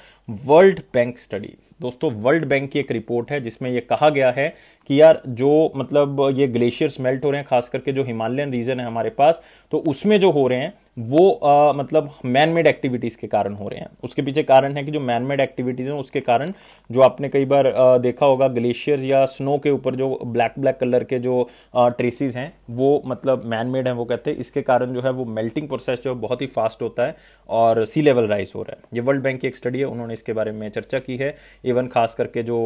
S1: World Bank study दोस्तों वर्ल्ड बैंक की एक रिपोर्ट है जिसमें यह कहा गया है कि यार जो मतलब ये ग्लेशियर्स मेल्ट हो रहे हैं खास करके जो हिमालयन रीजन है हमारे पास तो उसमें जो हो रहे हैं वो आ, मतलब मैन मेड एक्टिविटीज़ के कारण हो रहे हैं उसके पीछे कारण है कि जो मैन मेड एक्टिविटीज़ हैं उसके कारण जो आपने कई बार आ, देखा होगा ग्लेशियर या स्नो के ऊपर जो ब्लैक ब्लैक कलर के जो ट्रेसिस हैं वो मतलब मैन मेड हैं वो कहते हैं इसके कारण जो है वो मेल्टिंग प्रोसेस जो है बहुत ही फास्ट होता है और सी लेवल राइज हो रहा है ये वर्ल्ड बैंक की एक स्टडी है उन्होंने इसके बारे में चर्चा की है इवन खास करके जो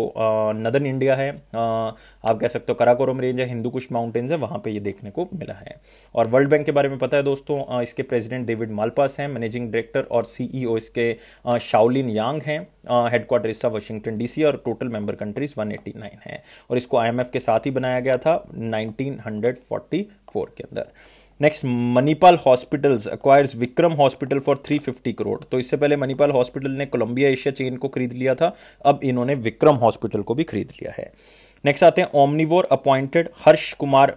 S1: नदन इंडिया है आ, आप कह सकते हो कराकोरम रेंज है हिंदू कुश माउंटेन्स है वहाँ पे ये देखने को मिला है और वर्ल्ड बैंक के बारे में पता है दोस्तों इसके प्रेसिडेंट डेविड मालपास हैं मैनेजिंग डायरेक्टर और सीईओ e इसके शाओलिन यांग हैं हेडक्वार्टर इसका वाशिंगटन डीसी और टोटल मेंबर कंट्रीज 189 हैं और इसको आईएमएफ के साथ ही बनाया गया था 1944 के अंदर next Manipal hospitals acquires Vikram hospital for 350 crore तो इससे पहले मणिपाल हॉस्पिटल ने कोलंबिया एशिया चेन को खरीद लिया था अब इन्होंने विक्रम हॉस्पिटल को भी खरीद लिया है नेक्स्ट आते हैं ओमनीवोर अपॉइंटेड हर्ष कुमार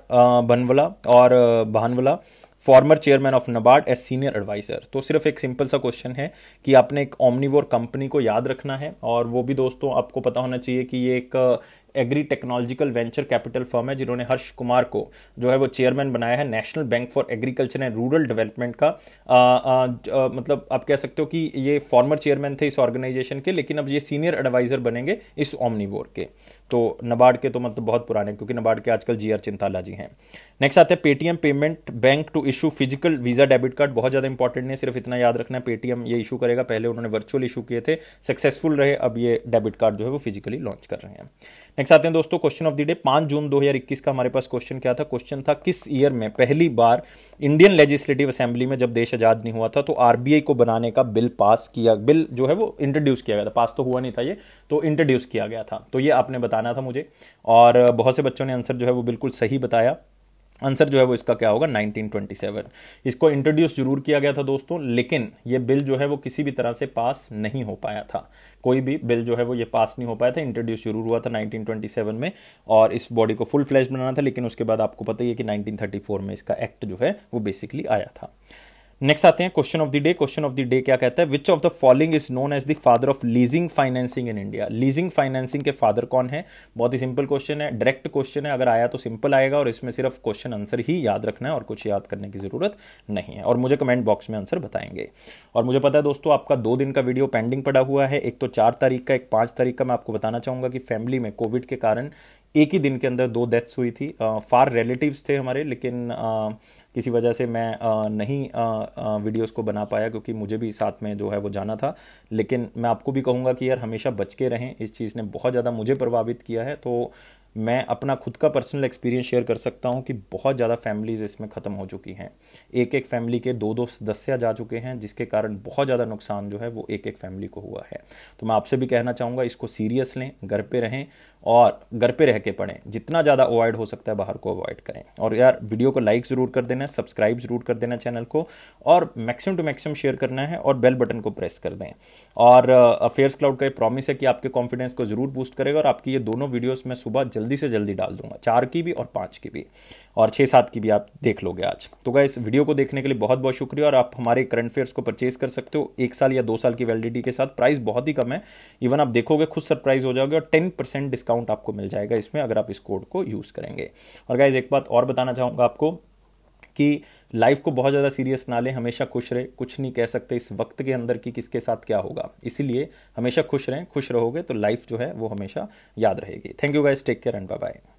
S1: बनवला और Bhanwala former chairman of NABARD as senior adviser तो सिर्फ एक सिंपल सा क्वेश्चन है कि आपने एक ओमनीवोर कंपनी को याद रखना है और वो भी दोस्तों आपको पता होना चाहिए कि ये एक agri technological venture capital firm है जिन्होंने हर्ष कुमार को जो है वो चेयरमैन बनाया है national bank for agriculture and rural development का आ, आ, आ, मतलब आप कह सकते हो कि ये फॉर्मर चेयरमैन थे इस ऑर्गेनाइजेशन के लेकिन अब ये सीनियर एडवाइजर बनेंगे इस ओमनीवोर के तो नबार्ड के तो मतलब बहुत पुराने क्योंकि नबार्ड के आजकल जी आर चिंताला जी हैं नेक्स्ट आते हैं Paytm payment bank to issue physical Visa debit card बहुत ज़्यादा इंपॉर्टेंट नहीं सिर्फ इतना याद रखना है पेटीएम ये इशू करेगा पहले उन्होंने वर्चुअल इशू किए थे सक्सेसफुल रहे अब ये डेबिट कार्ड जो है वो फिजिकली लॉन्च कर रहे हैं नेक्स्ट आते हैं दोस्तों क्वेश्चन ऑफ द डे पांच जून दो का हमारे पास क्वेश्चन क्या था क्वेश्चन था किस ईयर में पहली बार इंडियन लेजिस्लेटिव असेंबली में जब देश आज़ाद नहीं हुआ था तो आरबीआई को बनाने का बिल पास किया बिल जो है वो इंट्रोड्यूस किया गया था पास तो हुआ नहीं था ये तो इंट्रोड्यूस किया गया था तो ये आपने बताया बताना था मुझे और बहुत से बच्चों ने आंसर जो है वो बिल्कुल सही बताया आंसर जो है वो इसका क्या होगा 1927 इसको इंट्रोड्यूस जरूर किया गया था दोस्तों लेकिन ये बिल जो है वो किसी भी तरह से पास नहीं हो पाया था कोई भी बिल जो है वो ये पास नहीं हो पाया था इंट्रोड्यूस जरूर हुआ था 1927 में और इस बॉडी को फुल फ्लैश बनाना था लेकिन उसके बाद आपको पता ही है कि 1934 में इसका एक्ट जो है वो बेसिकली आया था नेक्स्ट आते हैं question of the day question of the day क्या कहता है which of the following is known as the father of leasing financing in India leasing financing के फादर कौन है बहुत ही सिंपल क्वेश्चन है डायरेक्ट क्वेश्चन है अगर आया तो सिंपल आएगा और इसमें सिर्फ क्वेश्चन आंसर ही याद रखना है और कुछ याद करने की जरूरत नहीं है और मुझे कमेंट बॉक्स में आंसर बताएंगे और मुझे पता है दोस्तों आपका दो दिन का वीडियो पेंडिंग पड़ा हुआ है एक तो चार तारीख का एक पांच तारीख का मैं आपको बताना चाहूंगा कि फैमिली में कोविड के कारण एक ही दिन के अंदर दो डेथ्स हुई थी फार रिलेटिव्स थे हमारे लेकिन किसी वजह से मैं नहीं वीडियोस को बना पाया क्योंकि मुझे भी साथ में जो है वो जाना था लेकिन मैं आपको भी कहूँगा कि यार हमेशा बच के रहें इस चीज़ ने बहुत ज़्यादा मुझे प्रभावित किया है तो मैं अपना खुद का पर्सनल एक्सपीरियंस शेयर कर सकता हूँ कि बहुत ज़्यादा फैमिलीज़ इसमें ख़त्म हो चुकी हैं एक एक फैमिली के दो दो सदस्य जा चुके हैं जिसके कारण बहुत ज़्यादा नुकसान जो है वो एक एक फैमिली को हुआ है तो मैं आपसे भी कहना चाहूँगा इसको सीरियस लें घर पे रहें और घर पे रह के पढ़ें जितना ज़्यादा अवॉइड हो सकता है बाहर को अवॉइड करें और यार वीडियो को लाइक ज़रूर कर देना है सब्सक्राइब जरूर कर देना चैनल को और मैक्सिमम टू मैक्सिमम शेयर करना है और बेल बटन को प्रेस कर दें और अफेयर्स uh, क्लाउड का ये प्रॉमिस है कि आपके कॉन्फिडेंस को जरूर बूस्ट करेगा और आपकी ये दोनों वीडियोस मैं सुबह जल्दी से जल्दी डाल दूंगा चार की भी और पाँच की भी और छः सात की भी आप देख लोगे आज तो क्या इस वीडियो को देखने के लिए बहुत बहुत शुक्रिया और आप हमारे करंट अफेयर्स को परचेज कर सकते हो एक साल या दो साल की वैलिडिटी के साथ प्राइस बहुत ही कम है इवन आप देखोगे खुद सरप्राइज हो जाओगे और टेन डिस्काउंट आपको मिल जाएगा इसमें अगर आप इस कोड को यूज़ करेंगे और गाइज एक बात और बताना चाहूंगा आपको कि लाइफ को बहुत ज़्यादा सीरियस ना लें हमेशा खुश रहे कुछ नहीं कह सकते इस वक्त के अंदर कि किसके साथ क्या होगा इसीलिए हमेशा खुश रहें खुश रहोगे तो लाइफ जो है वो हमेशा याद रहेगी thank you guys take care and bye bye